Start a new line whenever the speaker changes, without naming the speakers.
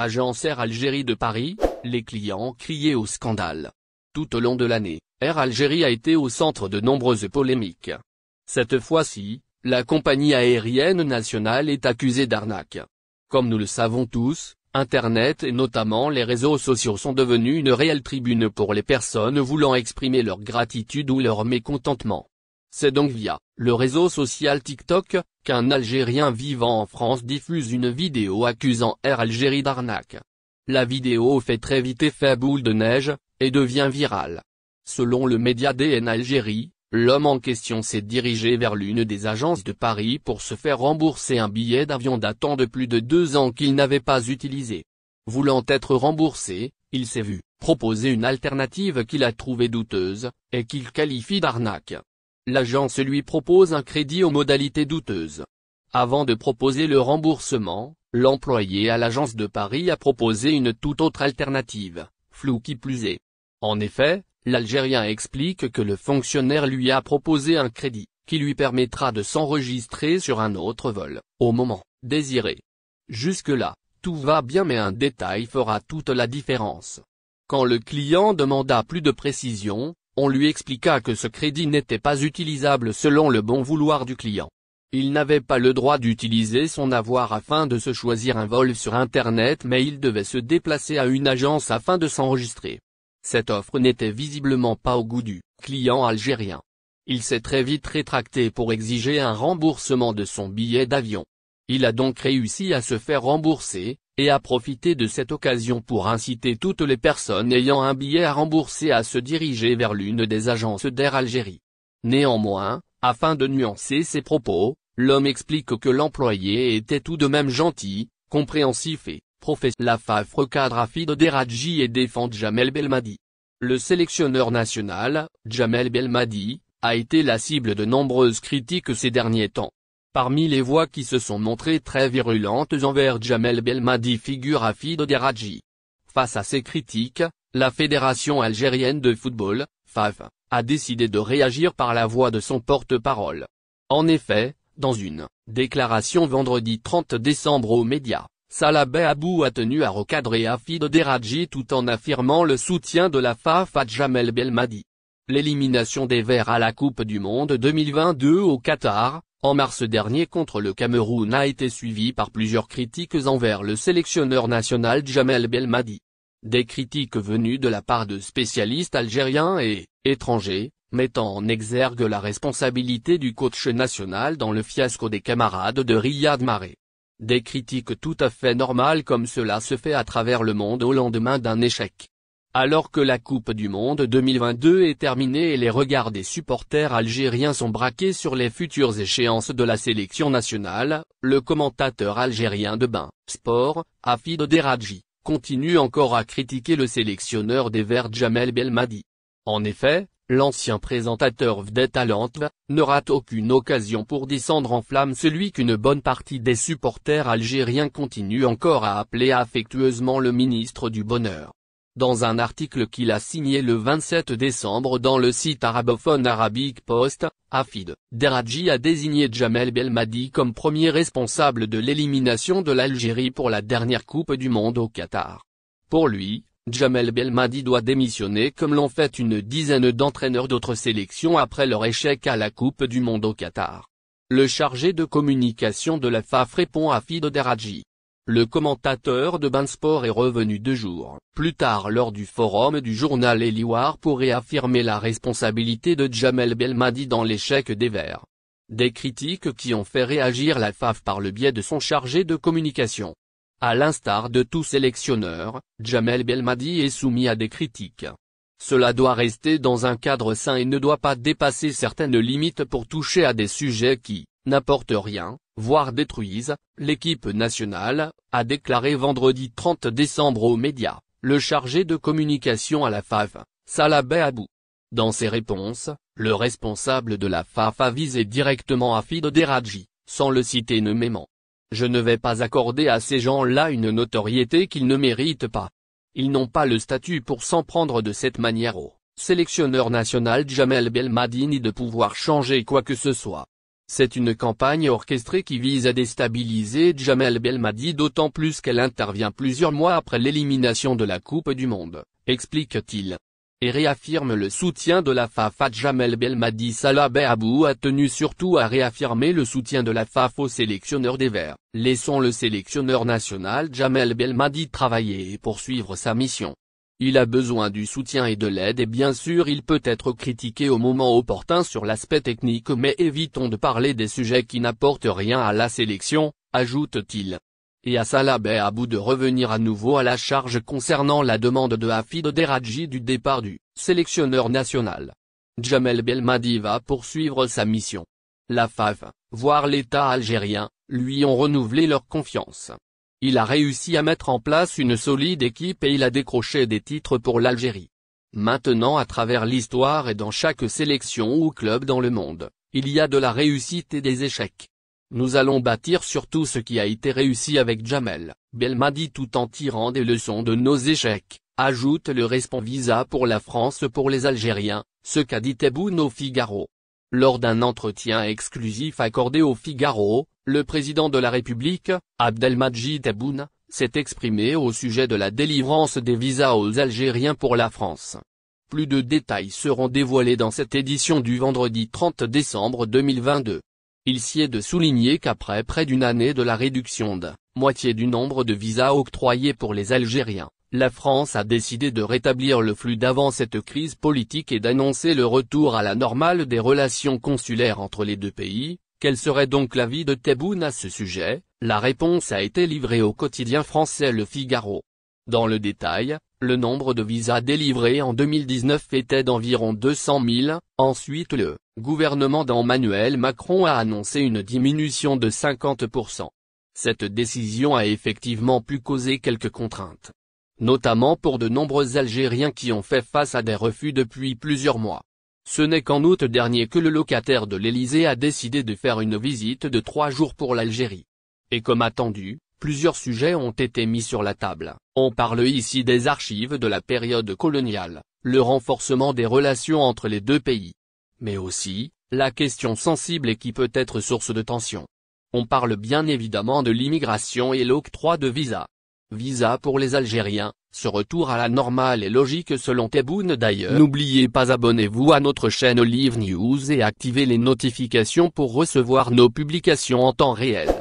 Agence Air Algérie de Paris, les clients criaient au scandale. Tout au long de l'année, Air Algérie a été au centre de nombreuses polémiques. Cette fois-ci, la compagnie aérienne nationale est accusée d'arnaque. Comme nous le savons tous, Internet et notamment les réseaux sociaux sont devenus une réelle tribune pour les personnes voulant exprimer leur gratitude ou leur mécontentement. C'est donc via le réseau social TikTok qu'un Algérien vivant en France diffuse une vidéo accusant Air Algérie d'arnaque. La vidéo fait très vite effet boule de neige, et devient virale. Selon le média DN Algérie, l'homme en question s'est dirigé vers l'une des agences de Paris pour se faire rembourser un billet d'avion datant de plus de deux ans qu'il n'avait pas utilisé. Voulant être remboursé, il s'est vu proposer une alternative qu'il a trouvée douteuse, et qu'il qualifie d'arnaque l'agence lui propose un crédit aux modalités douteuses. Avant de proposer le remboursement, l'employé à l'agence de Paris a proposé une toute autre alternative, flou qui plus est. En effet, l'Algérien explique que le fonctionnaire lui a proposé un crédit, qui lui permettra de s'enregistrer sur un autre vol, au moment désiré. Jusque-là, tout va bien mais un détail fera toute la différence. Quand le client demanda plus de précisions, on lui expliqua que ce crédit n'était pas utilisable selon le bon vouloir du client. Il n'avait pas le droit d'utiliser son avoir afin de se choisir un vol sur Internet mais il devait se déplacer à une agence afin de s'enregistrer. Cette offre n'était visiblement pas au goût du client algérien. Il s'est très vite rétracté pour exiger un remboursement de son billet d'avion. Il a donc réussi à se faire rembourser, et a profité de cette occasion pour inciter toutes les personnes ayant un billet à rembourser à se diriger vers l'une des agences d'Air Algérie. Néanmoins, afin de nuancer ses propos, l'homme explique que l'employé était tout de même gentil, compréhensif et professeur. la Fafre de Deradji et défend Jamel Belmadi. Le sélectionneur national, Jamel Belmadi, a été la cible de nombreuses critiques ces derniers temps. Parmi les voix qui se sont montrées très virulentes envers Jamel Belmadi figure Afid Deradji. Face à ces critiques, la Fédération algérienne de football, FAF, a décidé de réagir par la voix de son porte-parole. En effet, dans une déclaration vendredi 30 décembre aux médias, Salah Abou a tenu à recadrer Afid Deradji tout en affirmant le soutien de la FAF à Jamel Belmadi. L'élimination des Verts à la Coupe du Monde 2022 au Qatar, en mars dernier contre le Cameroun a été suivi par plusieurs critiques envers le sélectionneur national Djamel Belmadi. Des critiques venues de la part de spécialistes algériens et étrangers, mettant en exergue la responsabilité du coach national dans le fiasco des camarades de Riyad Mahrez. Des critiques tout à fait normales comme cela se fait à travers le monde au lendemain d'un échec. Alors que la Coupe du Monde 2022 est terminée et les regards des supporters algériens sont braqués sur les futures échéances de la sélection nationale, le commentateur algérien de Bain, Sport, Afid Deradji, continue encore à critiquer le sélectionneur des Verts Jamel Belmadi. En effet, l'ancien présentateur vedette à ne rate aucune occasion pour descendre en flamme celui qu'une bonne partie des supporters algériens continuent encore à appeler affectueusement le ministre du bonheur dans un article qu'il a signé le 27 décembre dans le site arabophone Arabic Post, Afid. Deradji a désigné Jamel Belmadi comme premier responsable de l'élimination de l'Algérie pour la dernière Coupe du Monde au Qatar. Pour lui, Jamel Belmadi doit démissionner comme l'ont fait une dizaine d'entraîneurs d'autres sélections après leur échec à la Coupe du Monde au Qatar. Le chargé de communication de la FAF répond à Afid Deradji le commentateur de Bainsport est revenu deux jours plus tard lors du forum du journal Eliwar pour réaffirmer la responsabilité de Jamel Belmadi dans l'échec des Verts. Des critiques qui ont fait réagir la FAF par le biais de son chargé de communication. À l'instar de tout sélectionneur, Jamel Belmadi est soumis à des critiques. Cela doit rester dans un cadre sain et ne doit pas dépasser certaines limites pour toucher à des sujets qui, n'apportent rien, voire détruise, l'équipe nationale, a déclaré vendredi 30 décembre aux médias, le chargé de communication à la FAF, Salah Abou. Dans ses réponses, le responsable de la FAF a visé directement Afid Deradji, sans le citer nommément. Je ne vais pas accorder à ces gens-là une notoriété qu'ils ne méritent pas. Ils n'ont pas le statut pour s'en prendre de cette manière au sélectionneur national Jamel Belmadi de pouvoir changer quoi que ce soit. C'est une campagne orchestrée qui vise à déstabiliser Jamel Belmadi d'autant plus qu'elle intervient plusieurs mois après l'élimination de la Coupe du Monde, explique-t-il. Et réaffirme le soutien de la FAF à Jamel Belmadi Salah Behabou a tenu surtout à réaffirmer le soutien de la FAF au sélectionneur des Verts. Laissons le sélectionneur national Jamel Belmadi travailler et poursuivre sa mission. Il a besoin du soutien et de l'aide et bien sûr il peut être critiqué au moment opportun sur l'aspect technique mais évitons de parler des sujets qui n'apportent rien à la sélection, ajoute-t-il. Et à Salah à bout de revenir à nouveau à la charge concernant la demande de Hafid Deradji du départ du sélectionneur national. Jamel Belmadi va poursuivre sa mission. La FAF, voire l'État algérien, lui ont renouvelé leur confiance. Il a réussi à mettre en place une solide équipe et il a décroché des titres pour l'Algérie. Maintenant à travers l'histoire et dans chaque sélection ou club dans le monde, il y a de la réussite et des échecs. Nous allons bâtir sur tout ce qui a été réussi avec Jamel, Belmadi tout en tirant des leçons de nos échecs, ajoute le responsable visa pour la France pour les Algériens, ce qu'a dit Tebboune au Figaro. Lors d'un entretien exclusif accordé au Figaro, le président de la République, Abdelmadjid Tebboune, s'est exprimé au sujet de la délivrance des visas aux Algériens pour la France. Plus de détails seront dévoilés dans cette édition du vendredi 30 décembre 2022. Il s'y est de souligner qu'après près d'une année de la réduction de moitié du nombre de visas octroyés pour les Algériens, la France a décidé de rétablir le flux d'avant cette crise politique et d'annoncer le retour à la normale des relations consulaires entre les deux pays, quel serait donc l'avis de Tebboune à ce sujet La réponse a été livrée au quotidien français Le Figaro. Dans le détail, le nombre de visas délivrés en 2019 était d'environ 200 000, ensuite le gouvernement d'Emmanuel Macron a annoncé une diminution de 50%. Cette décision a effectivement pu causer quelques contraintes notamment pour de nombreux Algériens qui ont fait face à des refus depuis plusieurs mois. Ce n'est qu'en août dernier que le locataire de l'Elysée a décidé de faire une visite de trois jours pour l'Algérie. Et comme attendu, plusieurs sujets ont été mis sur la table. On parle ici des archives de la période coloniale, le renforcement des relations entre les deux pays. Mais aussi, la question sensible et qui peut être source de tension. On parle bien évidemment de l'immigration et l'octroi de visas. Visa pour les Algériens, ce retour à la normale est logique selon Tebboune d'ailleurs. N'oubliez pas abonnez-vous à notre chaîne Live News et activez les notifications pour recevoir nos publications en temps réel.